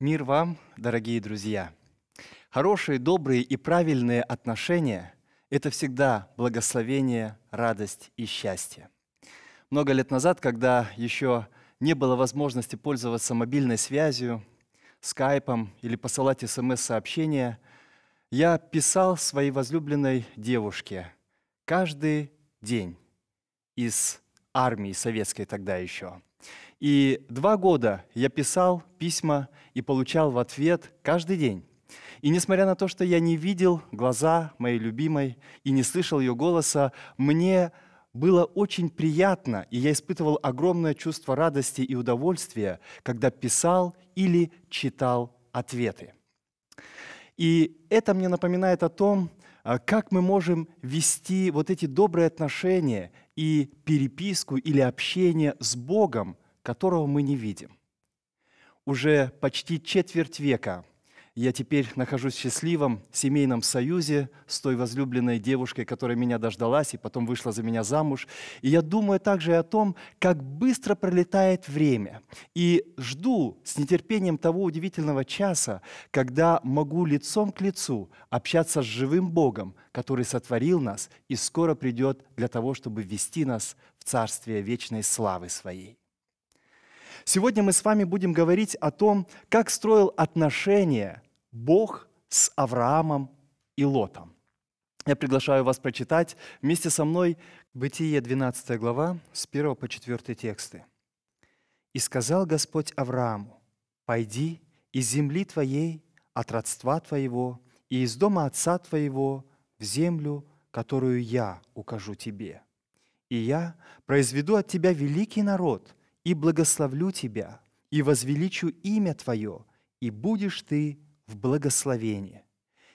Мир вам, дорогие друзья! Хорошие, добрые и правильные отношения – это всегда благословение, радость и счастье. Много лет назад, когда еще не было возможности пользоваться мобильной связью, скайпом или посылать смс-сообщения, я писал своей возлюбленной девушке каждый день из армии советской тогда еще. И два года я писал письма и получал в ответ каждый день. И несмотря на то, что я не видел глаза моей любимой и не слышал ее голоса, мне было очень приятно, и я испытывал огромное чувство радости и удовольствия, когда писал или читал ответы. И это мне напоминает о том, а как мы можем вести вот эти добрые отношения и переписку или общение с Богом, которого мы не видим. Уже почти четверть века – я теперь нахожусь в счастливом семейном союзе с той возлюбленной девушкой, которая меня дождалась и потом вышла за меня замуж. И я думаю также о том, как быстро пролетает время. И жду с нетерпением того удивительного часа, когда могу лицом к лицу общаться с живым Богом, который сотворил нас и скоро придет для того, чтобы ввести нас в царствие вечной славы своей. Сегодня мы с вами будем говорить о том, как строил отношения Бог с Авраамом и Лотом. Я приглашаю вас прочитать вместе со мной Бытие 12 глава с 1 по 4 тексты. «И сказал Господь Аврааму, «Пойди из земли твоей, от родства твоего и из дома отца твоего в землю, которую я укажу тебе. И я произведу от тебя великий народ, и благословлю тебя, и возвеличу имя твое, и будешь ты в благословение.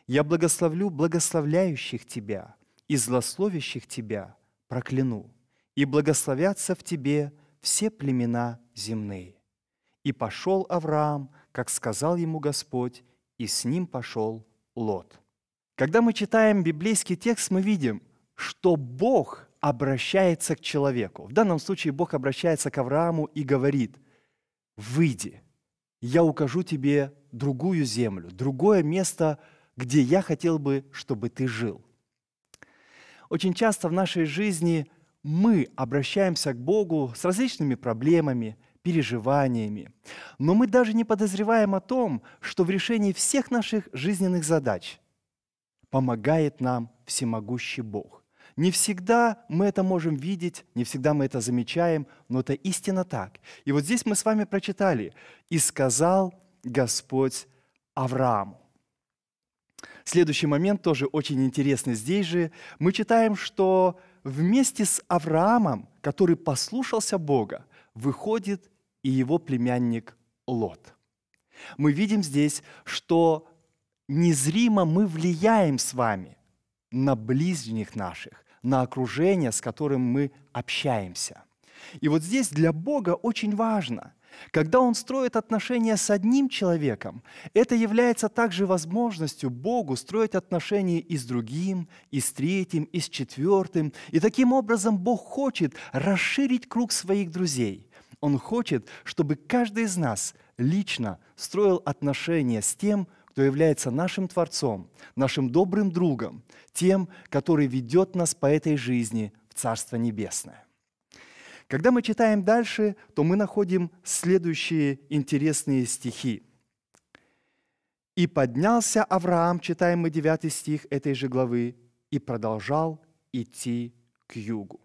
Я благословлю благословляющих тебя и злословящих тебя прокляну, и благословятся в тебе все племена земные. И пошел Авраам, как сказал ему Господь, и с ним пошел Лот. Когда мы читаем библейский текст, мы видим, что Бог обращается к человеку. В данном случае Бог обращается к Аврааму и говорит, «Выйди, я укажу тебе другую землю, другое место, где я хотел бы, чтобы ты жил. Очень часто в нашей жизни мы обращаемся к Богу с различными проблемами, переживаниями. Но мы даже не подозреваем о том, что в решении всех наших жизненных задач помогает нам всемогущий Бог. Не всегда мы это можем видеть, не всегда мы это замечаем, но это истинно так. И вот здесь мы с вами прочитали «И сказал Господь Аврааму». Следующий момент тоже очень интересный здесь же. Мы читаем, что вместе с Авраамом, который послушался Бога, выходит и его племянник Лот. Мы видим здесь, что незримо мы влияем с вами на ближних наших, на окружение, с которым мы общаемся. И вот здесь для Бога очень важно, когда Он строит отношения с одним человеком, это является также возможностью Богу строить отношения и с другим, и с третьим, и с четвертым. И таким образом Бог хочет расширить круг своих друзей. Он хочет, чтобы каждый из нас лично строил отношения с тем, кто является нашим Творцом, нашим добрым другом, тем, который ведет нас по этой жизни в Царство Небесное. Когда мы читаем дальше, то мы находим следующие интересные стихи. «И поднялся Авраам», читаем мы 9 стих этой же главы, «и продолжал идти к югу.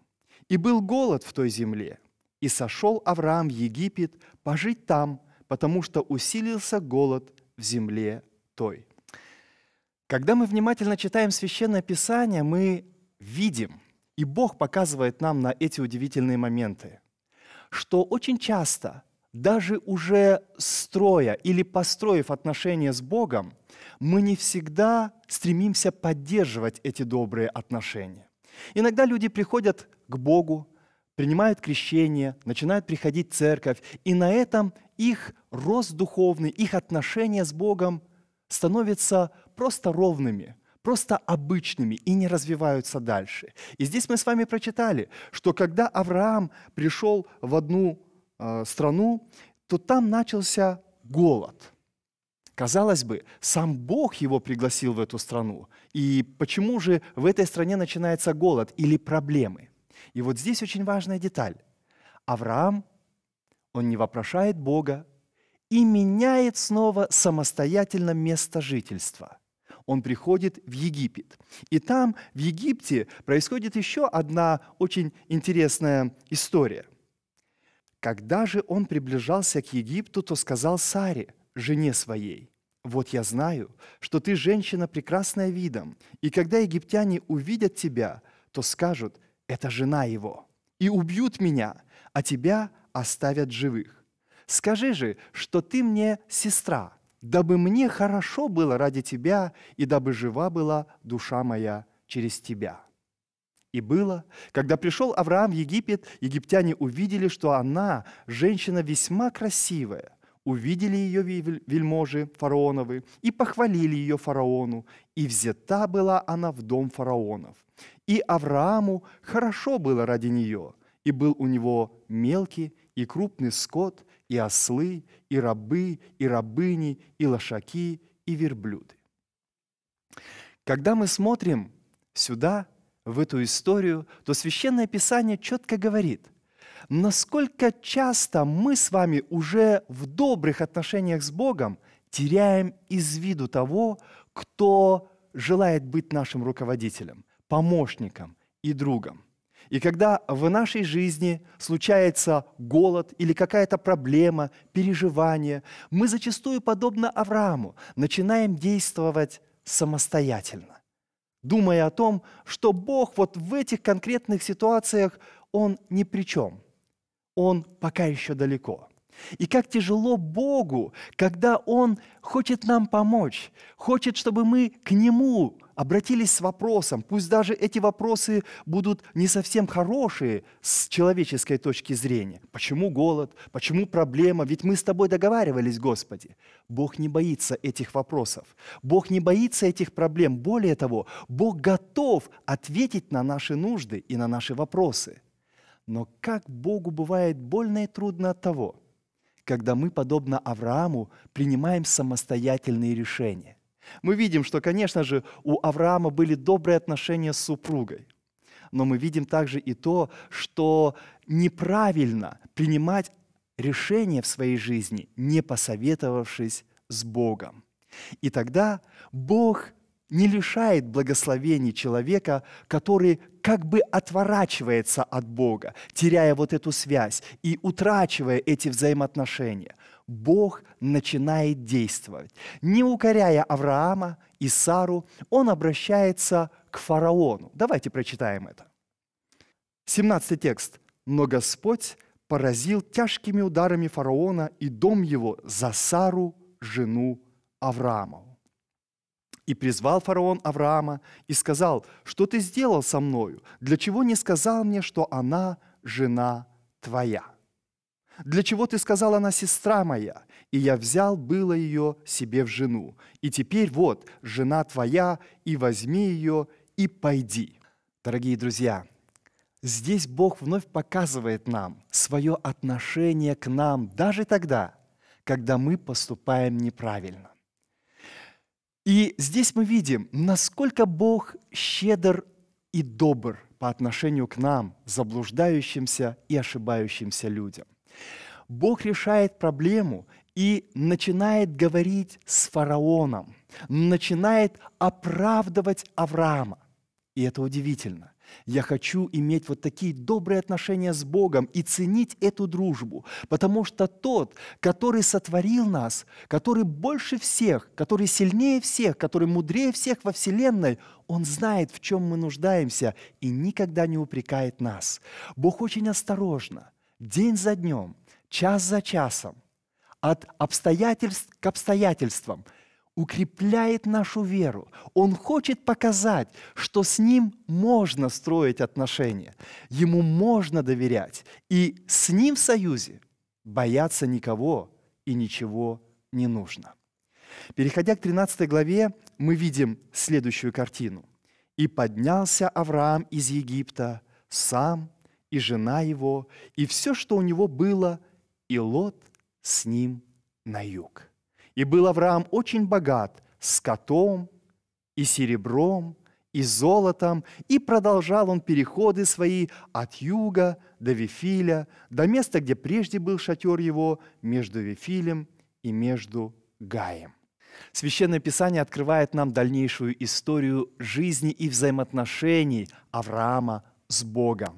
И был голод в той земле, и сошел Авраам в Египет пожить там, потому что усилился голод в земле святой. Когда мы внимательно читаем Священное Писание, мы видим, и Бог показывает нам на эти удивительные моменты, что очень часто, даже уже строя или построив отношения с Богом, мы не всегда стремимся поддерживать эти добрые отношения. Иногда люди приходят к Богу, принимают крещение, начинают приходить в церковь, и на этом их рост духовный, их отношения с Богом становятся просто ровными, просто обычными и не развиваются дальше. И здесь мы с вами прочитали, что когда Авраам пришел в одну э, страну, то там начался голод. Казалось бы, сам Бог его пригласил в эту страну. И почему же в этой стране начинается голод или проблемы? И вот здесь очень важная деталь. Авраам, он не вопрошает Бога, и меняет снова самостоятельно место жительства. Он приходит в Египет. И там, в Египте, происходит еще одна очень интересная история. Когда же он приближался к Египту, то сказал Саре, жене своей, «Вот я знаю, что ты женщина прекрасная видом, и когда египтяне увидят тебя, то скажут, это жена его, и убьют меня, а тебя оставят живых». Скажи же, что ты мне сестра, дабы мне хорошо было ради тебя, и дабы жива была душа моя через тебя». И было, когда пришел Авраам в Египет, египтяне увидели, что она, женщина весьма красивая. Увидели ее вельможи фараоновы и похвалили ее фараону, и взята была она в дом фараонов. И Аврааму хорошо было ради нее, и был у него мелкий и крупный скот, и ослы, и рабы, и рабыни, и лошаки, и верблюды. Когда мы смотрим сюда, в эту историю, то Священное Писание четко говорит, насколько часто мы с вами уже в добрых отношениях с Богом теряем из виду того, кто желает быть нашим руководителем, помощником и другом. И когда в нашей жизни случается голод или какая-то проблема, переживание, мы зачастую, подобно Аврааму, начинаем действовать самостоятельно, думая о том, что Бог вот в этих конкретных ситуациях, Он ни при чем, Он пока еще далеко. И как тяжело Богу, когда Он хочет нам помочь, хочет, чтобы мы к Нему обратились с вопросом, пусть даже эти вопросы будут не совсем хорошие с человеческой точки зрения. Почему голод? Почему проблема? Ведь мы с тобой договаривались, Господи. Бог не боится этих вопросов. Бог не боится этих проблем. Более того, Бог готов ответить на наши нужды и на наши вопросы. Но как Богу бывает больно и трудно от того – когда мы, подобно Аврааму, принимаем самостоятельные решения. Мы видим, что, конечно же, у Авраама были добрые отношения с супругой. Но мы видим также и то, что неправильно принимать решения в своей жизни, не посоветовавшись с Богом. И тогда Бог не лишает благословений человека, который как бы отворачивается от Бога, теряя вот эту связь и утрачивая эти взаимоотношения. Бог начинает действовать. Не укоряя Авраама и Сару, он обращается к фараону. Давайте прочитаем это. 17 текст. «Но Господь поразил тяжкими ударами фараона и дом его за Сару, жену Авраамову». И призвал фараон Авраама и сказал, что ты сделал со мною, для чего не сказал мне, что она жена твоя? Для чего ты сказал, она сестра моя? И я взял было ее себе в жену. И теперь вот, жена твоя, и возьми ее, и пойди. Дорогие друзья, здесь Бог вновь показывает нам свое отношение к нам даже тогда, когда мы поступаем неправильно. И здесь мы видим, насколько Бог щедр и добр по отношению к нам, заблуждающимся и ошибающимся людям. Бог решает проблему и начинает говорить с фараоном, начинает оправдывать Авраама. И это удивительно. Я хочу иметь вот такие добрые отношения с Богом и ценить эту дружбу, потому что тот, который сотворил нас, который больше всех, который сильнее всех, который мудрее всех во Вселенной, он знает, в чем мы нуждаемся и никогда не упрекает нас. Бог очень осторожно, день за днем, час за часом, от обстоятельств к обстоятельствам – укрепляет нашу веру. Он хочет показать, что с Ним можно строить отношения, Ему можно доверять, и с Ним в союзе бояться никого и ничего не нужно. Переходя к 13 главе, мы видим следующую картину. «И поднялся Авраам из Египта, сам и жена его, и все, что у него было, и Лот с ним на юг». И был Авраам очень богат скотом и серебром и золотом, и продолжал он переходы свои от юга до Вифиля, до места, где прежде был шатер его, между Вифилем и между Гаем. Священное Писание открывает нам дальнейшую историю жизни и взаимоотношений Авраама с Богом.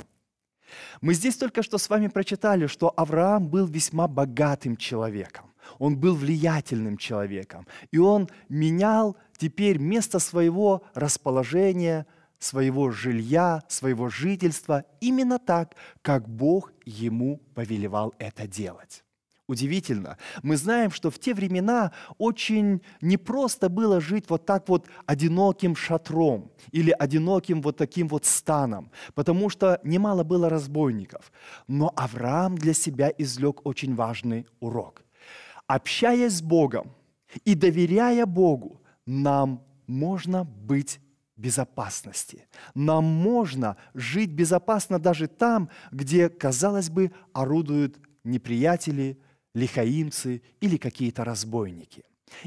Мы здесь только что с вами прочитали, что Авраам был весьма богатым человеком. Он был влиятельным человеком. И он менял теперь место своего расположения, своего жилья, своего жительства именно так, как Бог ему повелевал это делать. Удивительно. Мы знаем, что в те времена очень непросто было жить вот так вот одиноким шатром или одиноким вот таким вот станом, потому что немало было разбойников. Но Авраам для себя извлек очень важный урок – общаясь с Богом и доверяя Богу, нам можно быть безопасности. Нам можно жить безопасно даже там, где, казалось бы, орудуют неприятели, лихаимцы или какие-то разбойники.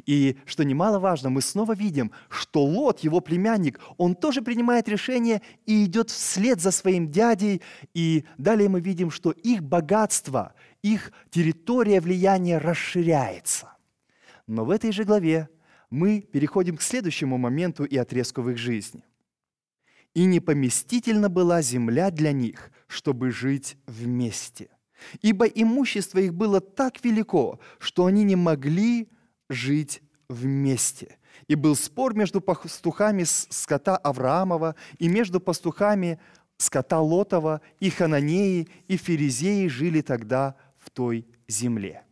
И что немаловажно, мы снова видим, что Лот, его племянник, он тоже принимает решение и идет вслед за своим дядей. И далее мы видим, что их богатство, их территория влияния расширяется. Но в этой же главе мы переходим к следующему моменту и отрезку в их жизни. «И непоместительно была земля для них, чтобы жить вместе, ибо имущество их было так велико, что они не могли жить вместе. И был спор между пастухами скота Авраамова и между пастухами скота Лотова, и Хананеи, и Ферезеи жили тогда в той земле.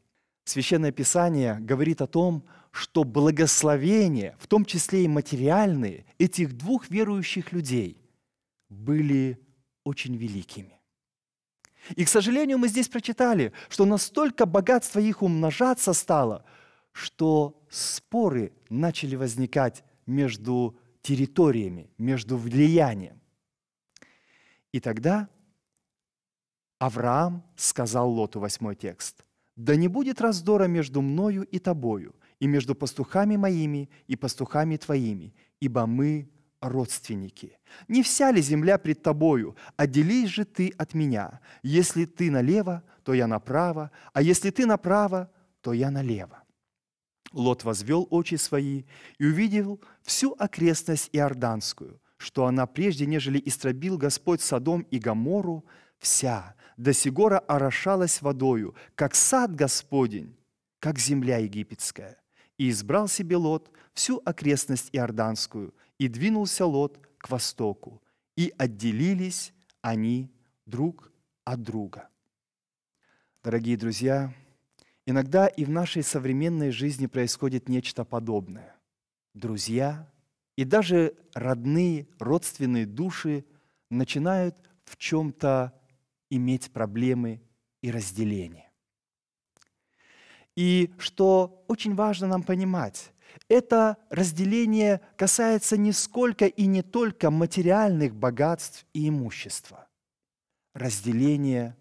Священное Писание говорит о том, что благословения, в том числе и материальные, этих двух верующих людей были очень великими. И, к сожалению, мы здесь прочитали, что настолько богатство их умножаться стало – что споры начали возникать между территориями, между влиянием. И тогда Авраам сказал Лоту, восьмой текст, «Да не будет раздора между мною и тобою, и между пастухами моими и пастухами твоими, ибо мы родственники. Не вся ли земля пред тобою? Отделись же ты от меня. Если ты налево, то я направо, а если ты направо, то я налево. Лот возвел очи свои и увидел всю окрестность Иорданскую, что она прежде, нежели истребил Господь Содом и Гамору, вся до Сигора орошалась водою, как сад Господень, как земля египетская. И избрал себе Лот всю окрестность Иорданскую, и двинулся Лот к востоку, и отделились они друг от друга. Дорогие друзья, Иногда и в нашей современной жизни происходит нечто подобное. Друзья и даже родные, родственные души начинают в чем-то иметь проблемы и разделение. И что очень важно нам понимать, это разделение касается не сколько и не только материальных богатств и имущества. Разделение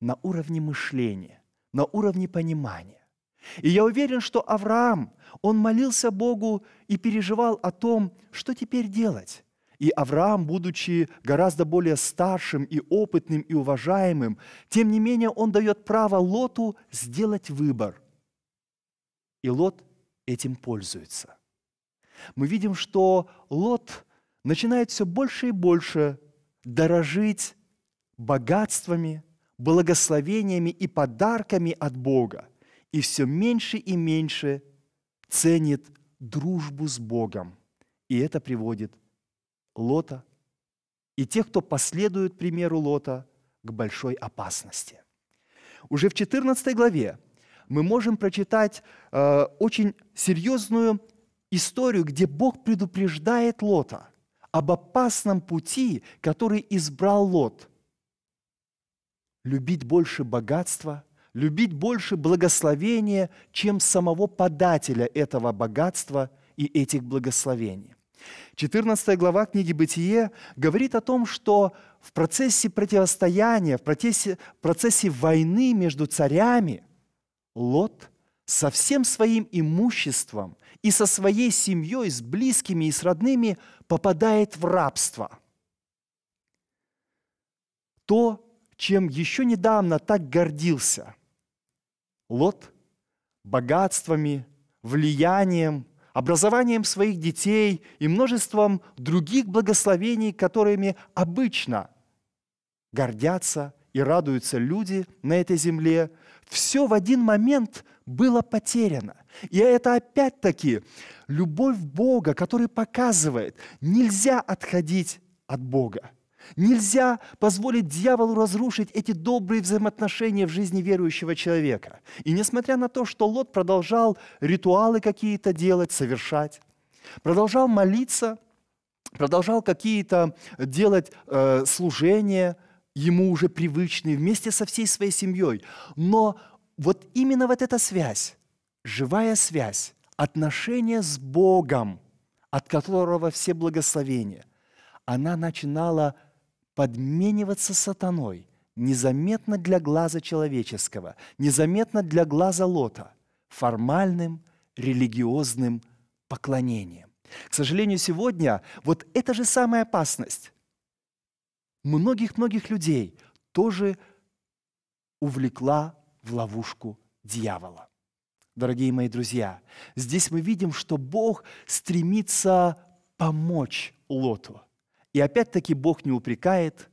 на уровне мышления на уровне понимания. И я уверен, что Авраам, он молился Богу и переживал о том, что теперь делать. И Авраам, будучи гораздо более старшим и опытным и уважаемым, тем не менее он дает право Лоту сделать выбор. И Лот этим пользуется. Мы видим, что Лот начинает все больше и больше дорожить богатствами – благословениями и подарками от Бога и все меньше и меньше ценит дружбу с Богом. И это приводит Лота и тех, кто последует примеру Лота, к большой опасности. Уже в 14 главе мы можем прочитать э, очень серьезную историю, где Бог предупреждает Лота об опасном пути, который избрал Лот – любить больше богатства, любить больше благословения, чем самого подателя этого богатства и этих благословений. 14 глава книги «Бытие» говорит о том, что в процессе противостояния, в процессе, в процессе войны между царями Лот со всем своим имуществом и со своей семьей, с близкими и с родными попадает в рабство. То, чем еще недавно так гордился. Лот богатствами, влиянием, образованием своих детей и множеством других благословений, которыми обычно гордятся и радуются люди на этой земле, все в один момент было потеряно. И это опять-таки любовь Бога, который показывает, нельзя отходить от Бога. Нельзя позволить дьяволу разрушить эти добрые взаимоотношения в жизни верующего человека. И несмотря на то, что Лот продолжал ритуалы какие-то делать, совершать, продолжал молиться, продолжал какие-то делать э, служения, ему уже привычные, вместе со всей своей семьей. Но вот именно вот эта связь, живая связь, отношение с Богом, от которого все благословения, она начинала подмениваться сатаной, незаметно для глаза человеческого, незаметно для глаза Лота, формальным религиозным поклонением. К сожалению, сегодня вот эта же самая опасность многих-многих людей тоже увлекла в ловушку дьявола. Дорогие мои друзья, здесь мы видим, что Бог стремится помочь Лоту. И опять-таки Бог не упрекает,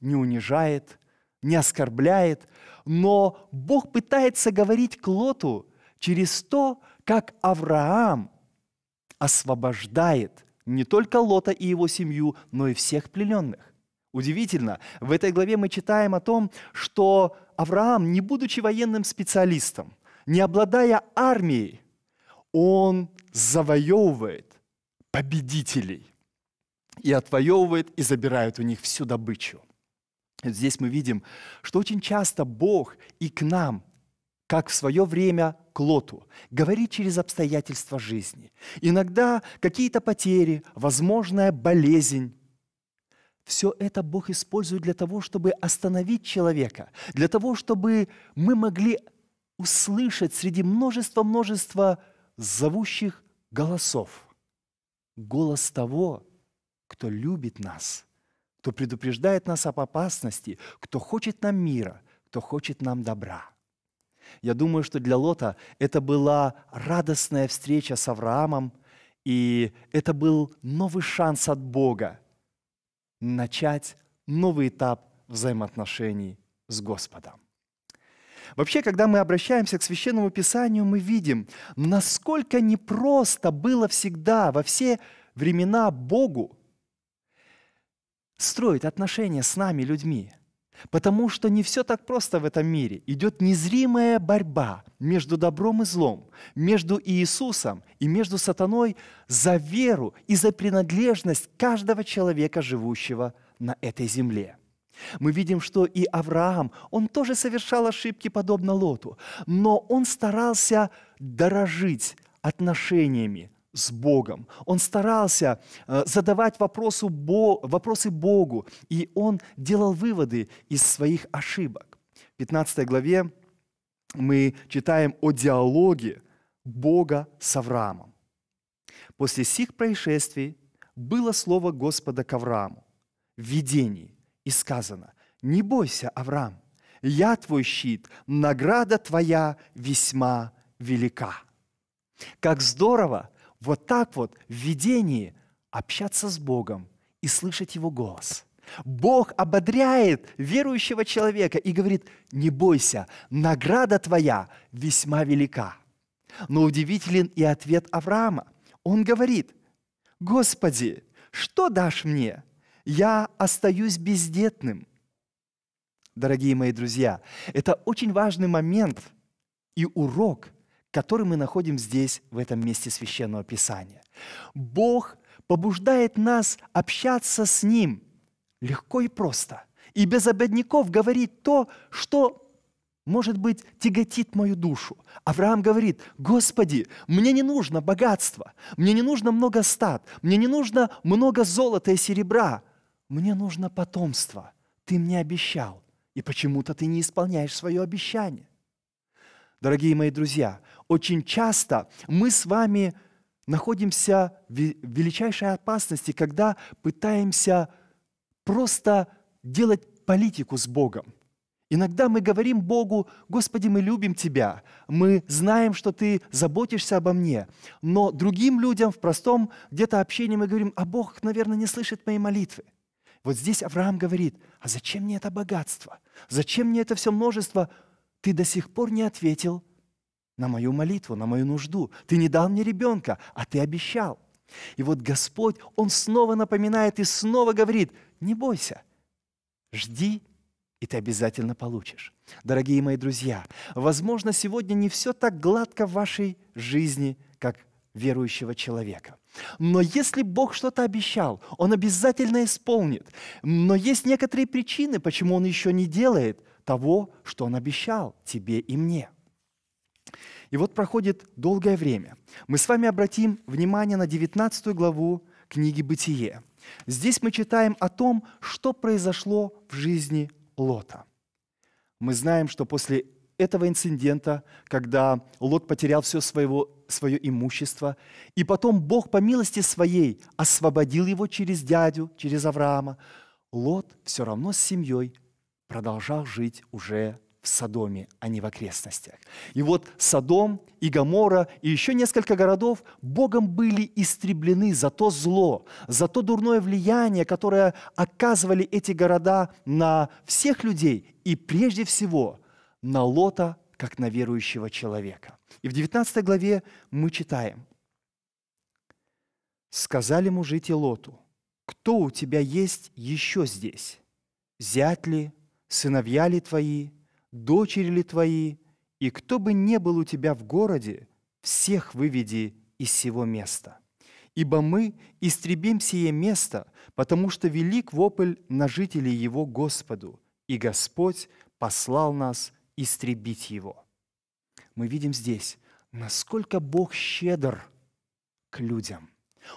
не унижает, не оскорбляет, но Бог пытается говорить к Лоту через то, как Авраам освобождает не только Лота и его семью, но и всех плененных. Удивительно, в этой главе мы читаем о том, что Авраам, не будучи военным специалистом, не обладая армией, он завоевывает победителей и отвоевывает и забирает у них всю добычу. здесь мы видим, что очень часто Бог и к нам, как в свое время к Лоту, говорит через обстоятельства жизни. Иногда какие-то потери, возможная болезнь, все это Бог использует для того, чтобы остановить человека, для того, чтобы мы могли услышать среди множества-множества зовущих голосов голос того, кто любит нас, кто предупреждает нас об опасности, кто хочет нам мира, кто хочет нам добра. Я думаю, что для Лота это была радостная встреча с Авраамом, и это был новый шанс от Бога начать новый этап взаимоотношений с Господом. Вообще, когда мы обращаемся к Священному Писанию, мы видим, насколько непросто было всегда во все времена Богу строить отношения с нами, людьми. Потому что не все так просто в этом мире. Идет незримая борьба между добром и злом, между Иисусом и между сатаной за веру и за принадлежность каждого человека, живущего на этой земле. Мы видим, что и Авраам, он тоже совершал ошибки, подобно Лоту, но он старался дорожить отношениями с Богом. Он старался э, задавать вопросы, вопросы Богу, и он делал выводы из своих ошибок. В 15 главе мы читаем о диалоге Бога с Авраамом. «После сих происшествий было слово Господа к Аврааму в видении, и сказано, «Не бойся, Авраам, я твой щит, награда твоя весьма велика». Как здорово, вот так вот в видении общаться с Богом и слышать Его голос. Бог ободряет верующего человека и говорит, не бойся, награда твоя весьма велика. Но удивителен и ответ Авраама. Он говорит, Господи, что дашь мне? Я остаюсь бездетным. Дорогие мои друзья, это очень важный момент и урок который мы находим здесь, в этом месте священного Писания. Бог побуждает нас общаться с Ним легко и просто, и без ободников говорить то, что может быть, тяготит мою душу. Авраам говорит, «Господи, мне не нужно богатство, мне не нужно много стад, мне не нужно много золота и серебра, мне нужно потомство. Ты мне обещал, и почему-то ты не исполняешь свое обещание». Дорогие мои друзья, очень часто мы с вами находимся в величайшей опасности, когда пытаемся просто делать политику с Богом. Иногда мы говорим Богу, Господи, мы любим Тебя, мы знаем, что Ты заботишься обо мне. Но другим людям в простом где-то общении мы говорим, а Бог, наверное, не слышит моей молитвы. Вот здесь Авраам говорит, а зачем мне это богатство? Зачем мне это все множество? Ты до сих пор не ответил – на мою молитву, на мою нужду. Ты не дал мне ребенка, а ты обещал. И вот Господь, Он снова напоминает и снова говорит, не бойся, жди, и ты обязательно получишь. Дорогие мои друзья, возможно, сегодня не все так гладко в вашей жизни, как верующего человека. Но если Бог что-то обещал, Он обязательно исполнит. Но есть некоторые причины, почему Он еще не делает того, что Он обещал тебе и мне – и вот проходит долгое время. Мы с вами обратим внимание на 19 главу книги «Бытие». Здесь мы читаем о том, что произошло в жизни Лота. Мы знаем, что после этого инцидента, когда Лот потерял все своего, свое имущество, и потом Бог по милости своей освободил его через дядю, через Авраама, Лот все равно с семьей продолжал жить уже в Содоме, а не в окрестностях. И вот Содом и Гамора и еще несколько городов Богом были истреблены за то зло, за то дурное влияние, которое оказывали эти города на всех людей и прежде всего на Лота, как на верующего человека. И в 19 главе мы читаем. «Сказали мужики Лоту, кто у тебя есть еще здесь? Зять ли, сыновья ли твои, дочери ли твои, и кто бы не был у тебя в городе, всех выведи из сего места. Ибо мы истребим сие место, потому что велик вопль на жителей его Господу, и Господь послал нас истребить его. Мы видим здесь, насколько Бог щедр к людям.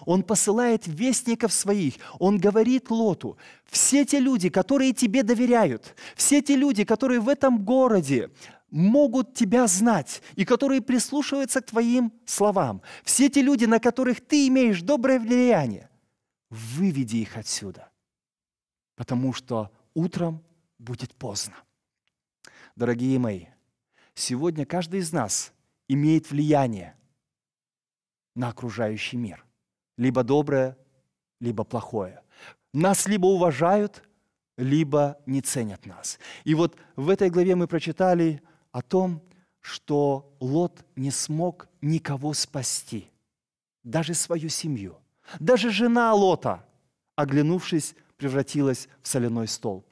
Он посылает вестников своих. Он говорит Лоту, все те люди, которые тебе доверяют, все те люди, которые в этом городе могут тебя знать и которые прислушиваются к твоим словам, все те люди, на которых ты имеешь доброе влияние, выведи их отсюда, потому что утром будет поздно. Дорогие мои, сегодня каждый из нас имеет влияние на окружающий мир либо доброе, либо плохое. Нас либо уважают, либо не ценят нас. И вот в этой главе мы прочитали о том, что Лот не смог никого спасти, даже свою семью. Даже жена Лота, оглянувшись, превратилась в соляной столб.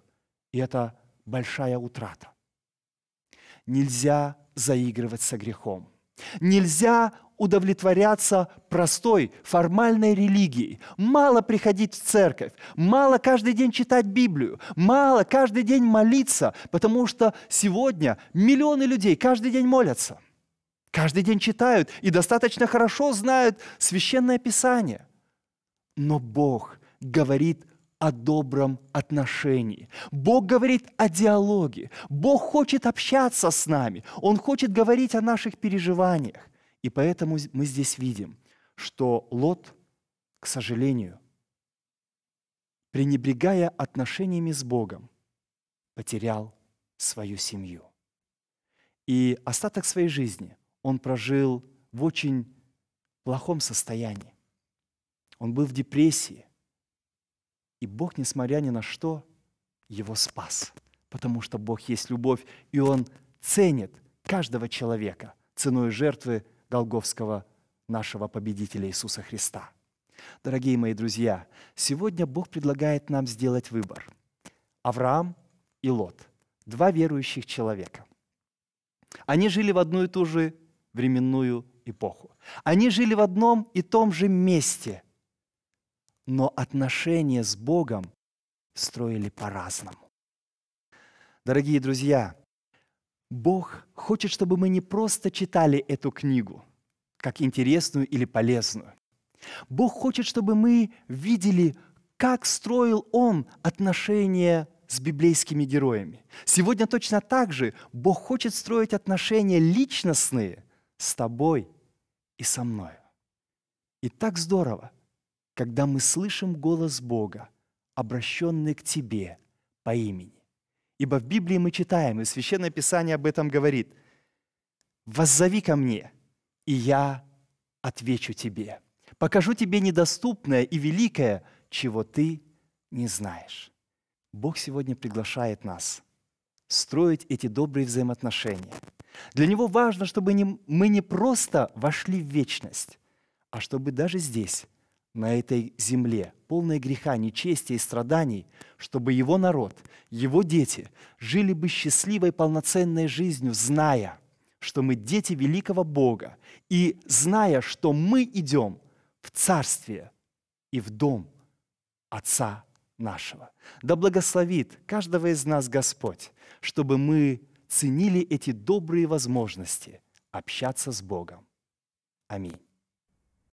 И это большая утрата. Нельзя заигрывать со грехом. Нельзя удовлетворяться простой, формальной религией. Мало приходить в церковь, мало каждый день читать Библию, мало каждый день молиться, потому что сегодня миллионы людей каждый день молятся, каждый день читают и достаточно хорошо знают священное писание. Но Бог говорит о добром отношении. Бог говорит о диалоге. Бог хочет общаться с нами. Он хочет говорить о наших переживаниях. И поэтому мы здесь видим, что Лот, к сожалению, пренебрегая отношениями с Богом, потерял свою семью. И остаток своей жизни он прожил в очень плохом состоянии. Он был в депрессии, и Бог, несмотря ни на что, его спас, потому что Бог есть любовь, и Он ценит каждого человека ценой жертвы Голговского нашего победителя Иисуса Христа. Дорогие мои друзья, сегодня Бог предлагает нам сделать выбор. Авраам и Лот – два верующих человека. Они жили в одну и ту же временную эпоху. Они жили в одном и том же месте, но отношения с Богом строили по-разному. Дорогие друзья, Бог хочет, чтобы мы не просто читали эту книгу, как интересную или полезную. Бог хочет, чтобы мы видели, как строил Он отношения с библейскими героями. Сегодня точно так же Бог хочет строить отношения личностные с тобой и со мной. И так здорово, когда мы слышим голос Бога, обращенный к Тебе по имени. Ибо в Библии мы читаем, и Священное Писание об этом говорит, «Воззови ко мне, и я отвечу тебе, покажу тебе недоступное и великое, чего ты не знаешь». Бог сегодня приглашает нас строить эти добрые взаимоотношения. Для Него важно, чтобы мы не просто вошли в вечность, а чтобы даже здесь на этой земле, полное греха, нечестия и страданий, чтобы его народ, его дети жили бы счастливой, полноценной жизнью, зная, что мы дети великого Бога, и зная, что мы идем в царствие и в дом Отца нашего. Да благословит каждого из нас Господь, чтобы мы ценили эти добрые возможности общаться с Богом. Аминь.